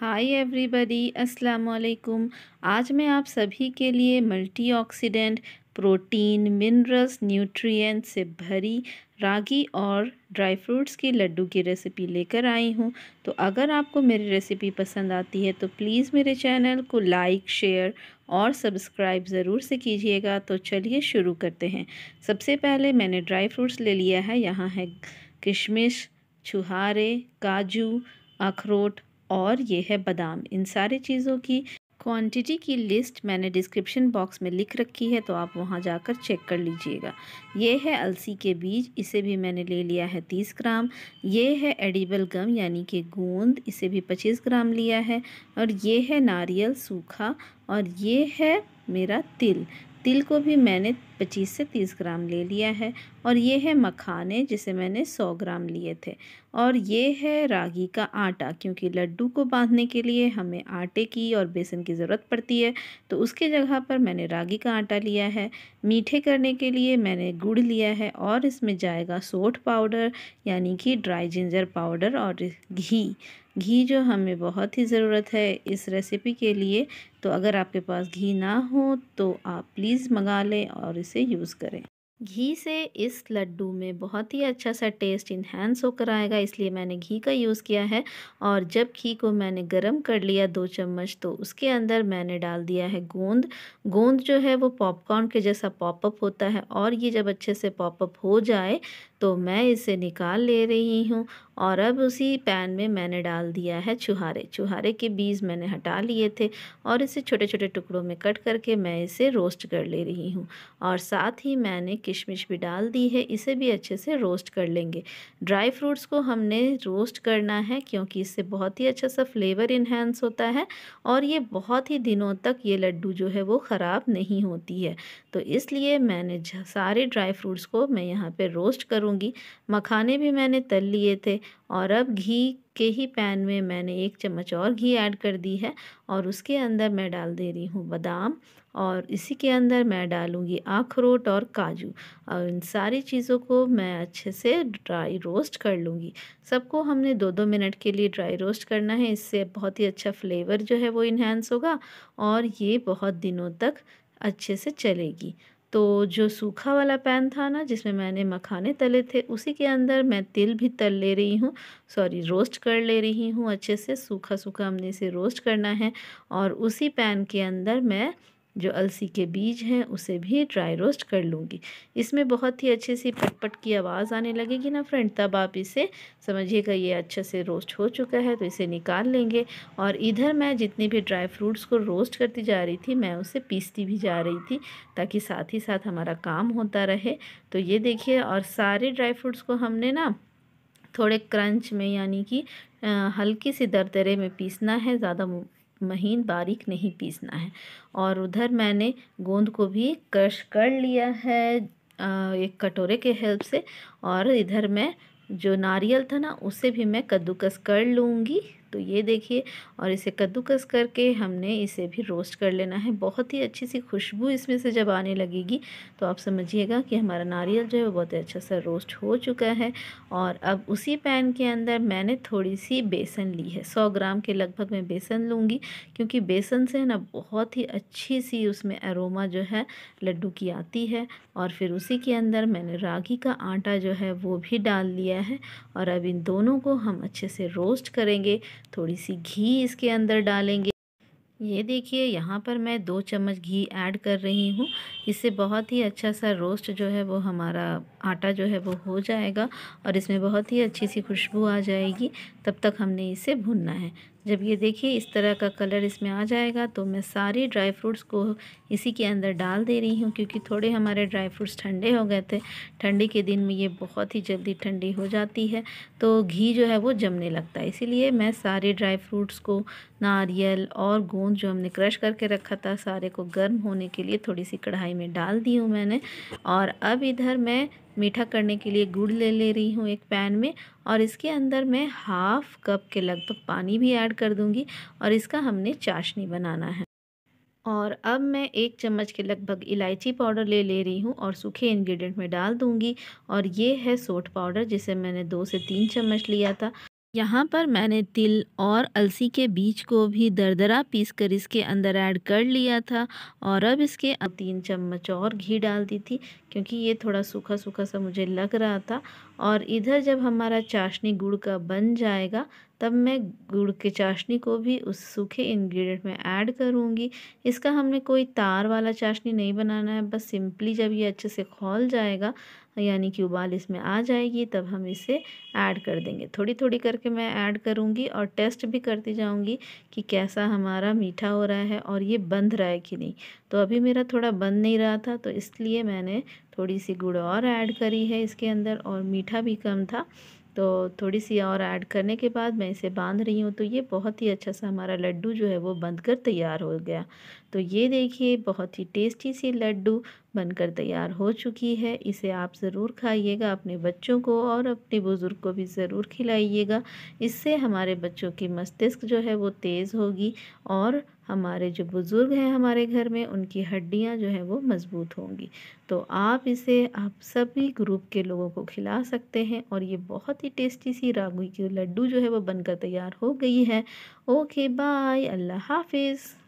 hi everybody अस्सलाम वालेकुम आज मैं आप सभी के लिए मल्टीऑक्सीडेंट प्रोटीन मिनरल्स न्यूट्रिएंट से भरी रागी और ड्राई फ्रूट्स की लड्डू की रेसिपी लेकर आई हूँ तो अगर आपको मेरी रेसिपी पसंद आती है तो प्लीज़ मेरे चैनल को लाइक शेयर और सब्सक्राइब ज़रूर से कीजिएगा तो चलिए शुरू करते हैं सबसे पहले मैंने ड्राई फ्रूट्स ले लिया है यहाँ है किशमिश छुहारे काजू अखरोट और ये है बादाम इन सारे चीज़ों की क्वांटिटी की लिस्ट मैंने डिस्क्रिप्शन बॉक्स में लिख रखी है तो आप वहाँ जाकर चेक कर लीजिएगा ये है अलसी के बीज इसे भी मैंने ले लिया है तीस ग्राम ये है एडिबल गम यानी कि गोंद इसे भी पच्चीस ग्राम लिया है और ये है नारियल सूखा और ये है मेरा तिल तिल को भी मैंने 25 से 30 ग्राम ले लिया है और ये है मखाने जिसे मैंने 100 ग्राम लिए थे और ये है रागी का आटा क्योंकि लड्डू को बांधने के लिए हमें आटे की और बेसन की ज़रूरत पड़ती है तो उसके जगह पर मैंने रागी का आटा लिया है मीठे करने के लिए मैंने गुड़ लिया है और इसमें जाएगा सोठ पाउडर यानी कि ड्राई जिंजर पाउडर और घी घी जो हमें बहुत ही ज़रूरत है इस रेसिपी के लिए तो अगर आपके पास घी ना हो तो आप प्लीज़ मंगा लें और इसे यूज़ करें घी से इस लड्डू में बहुत ही अच्छा सा टेस्ट इन्हेंस होकर आएगा इसलिए मैंने घी का यूज़ किया है और जब घी को मैंने गरम कर लिया दो चम्मच तो उसके अंदर मैंने डाल दिया है गोंद गोंद जो है वो पॉपकॉर्न के जैसा पॉपअप होता है और ये जब अच्छे से पॉपअप हो जाए तो मैं इसे निकाल ले रही हूँ और अब उसी पैन में मैंने डाल दिया है छुहारे छुहारे के बीज मैंने हटा लिए थे और इसे छोटे छोटे टुकड़ों में कट करके मैं इसे रोस्ट कर ले रही हूँ और साथ ही मैंने किशमिश भी डाल दी है इसे भी अच्छे से रोस्ट कर लेंगे ड्राई फ्रूट्स को हमने रोस्ट करना है क्योंकि इससे बहुत ही अच्छा सा फ्लेवर इन्हेंस होता है और ये बहुत ही दिनों तक ये लड्डू जो है वो ख़राब नहीं होती है तो इसलिए मैंने सारे ड्राई फ्रूट्स को मैं यहाँ पर रोस्ट करूँगी मखाने भी मैंने तल लिए थे और अब घी के ही पैन में मैंने एक चम्मच और घी ऐड कर दी है और उसके अंदर मैं डाल दे रही हूँ बादाम और इसी के अंदर मैं डालूँगी अखरोट और काजू और इन सारी चीज़ों को मैं अच्छे से ड्राई रोस्ट कर लूँगी सबको हमने दो दो मिनट के लिए ड्राई रोस्ट करना है इससे बहुत ही अच्छा फ्लेवर जो है वो इन्हेंस होगा और ये बहुत दिनों तक अच्छे से चलेगी तो जो सूखा वाला पैन था ना जिसमें मैंने मखाने तले थे उसी के अंदर मैं तिल भी तल ले रही हूँ सॉरी रोस्ट कर ले रही हूँ अच्छे से सूखा सूखा हमने इसे रोस्ट करना है और उसी पैन के अंदर मैं जो अलसी के बीज हैं उसे भी ड्राई रोस्ट कर लूँगी इसमें बहुत ही अच्छे से पटपट की आवाज़ आने लगेगी ना फ्रेंड तब आप इसे समझिएगा ये अच्छे से रोस्ट हो चुका है तो इसे निकाल लेंगे और इधर मैं जितने भी ड्राई फ्रूट्स को रोस्ट करती जा रही थी मैं उसे पीसती भी जा रही थी ताकि साथ ही साथ हमारा काम होता रहे तो ये देखिए और सारे ड्राई फ्रूट्स को हमने ना थोड़े क्रंच में यानी कि हल्की सी दरदरे में पीसना है ज़्यादा महीन बारीक नहीं पीसना है और उधर मैंने गोंद को भी क्रश कर लिया है एक कटोरे के हेल्प से और इधर मैं जो नारियल था ना उसे भी मैं कद्दूकस कर लूँगी तो ये देखिए और इसे कद्दूकस करके हमने इसे भी रोस्ट कर लेना है बहुत ही अच्छी सी खुशबू इसमें से जब आने लगेगी तो आप समझिएगा कि हमारा नारियल जो है वो बहुत अच्छा सा रोस्ट हो चुका है और अब उसी पैन के अंदर मैंने थोड़ी सी बेसन ली है सौ ग्राम के लगभग मैं बेसन लूँगी क्योंकि बेसन से ना बहुत ही अच्छी सी उसमें अरोमा जो है लड्डू की आती है और फिर उसी के अंदर मैंने रागी का आटा जो है वो भी डाल लिया है और अब इन दोनों को हम अच्छे से रोस्ट करेंगे थोड़ी सी घी इसके अंदर डालेंगे ये देखिए यहाँ पर मैं दो चम्मच घी ऐड कर रही हूँ इससे बहुत ही अच्छा सा रोस्ट जो है वो हमारा आटा जो है वो हो जाएगा और इसमें बहुत ही अच्छी सी खुशबू आ जाएगी तब तक हमने इसे भुनना है जब ये देखिए इस तरह का कलर इसमें आ जाएगा तो मैं सारे ड्राई फ्रूट्स को इसी के अंदर डाल दे रही हूँ क्योंकि थोड़े हमारे ड्राई फ्रूट्स ठंडे हो गए थे ठंडी के दिन में ये बहुत ही जल्दी ठंडी हो जाती है तो घी जो है वो जमने लगता है इसीलिए मैं सारे ड्राई फ्रूट्स को नारियल और गोंद जो हमने क्रश करके रखा था सारे को गर्म होने के लिए थोड़ी सी कढ़ाई में डाल दी हूँ मैंने और अब इधर मैं मीठा करने के लिए गुड़ ले ले रही हूँ एक पैन में और इसके अंदर मैं हाफ़ कप के लगभग पानी भी ऐड कर दूँगी और इसका हमने चाशनी बनाना है और अब मैं एक चम्मच के लगभग इलायची पाउडर ले ले रही हूँ और सूखे इंग्रेडिएंट में डाल दूँगी और ये है सोट पाउडर जिसे मैंने दो से तीन चम्मच लिया था यहाँ पर मैंने तिल और अलसी के बीज को भी दरदरा पीस कर इसके अंदर ऐड कर लिया था और अब इसके तीन चम्मच और घी डाल दी थी क्योंकि ये थोड़ा सूखा सूखा सा मुझे लग रहा था और इधर जब हमारा चाशनी गुड़ का बन जाएगा तब मैं गुड़ के चाशनी को भी उस सूखे इंग्रेडिएंट में ऐड करूँगी इसका हमने कोई तार वाला चाशनी नहीं बनाना है बस सिंपली जब ये अच्छे से खोल जाएगा यानी कि उबाल इसमें आ जाएगी तब हम इसे ऐड कर देंगे थोड़ी थोड़ी करके मैं ऐड करूँगी और टेस्ट भी करती जाऊँगी कि कैसा हमारा मीठा हो रहा है और ये बंध रहा है कि नहीं तो अभी मेरा थोड़ा बंद नहीं रहा था तो इसलिए मैंने थोड़ी सी गुड़ और ऐड करी है इसके अंदर और मीठा भी कम था तो थोड़ी सी और ऐड करने के बाद मैं इसे बांध रही हूँ तो ये बहुत ही अच्छा सा हमारा लड्डू जो है वो बंद कर तैयार हो गया तो ये देखिए बहुत ही टेस्टी सी लड्डू बनकर तैयार हो चुकी है इसे आप ज़रूर खाइएगा अपने बच्चों को और अपने बुज़ुर्ग को भी ज़रूर खिलाइएगा इससे हमारे बच्चों की मस्तिष्क जो है वो तेज़ होगी और हमारे जो बुज़ुर्ग हैं हमारे घर में उनकी हड्डियाँ जो हैं वो मज़बूत होंगी तो आप इसे आप सभी ग्रुप के लोगों को खिला सकते हैं और ये बहुत ही टेस्टी सी रागुई की लड्डू जो है वो बनकर तैयार हो गई है ओके बाय अल्लाह हाफिज़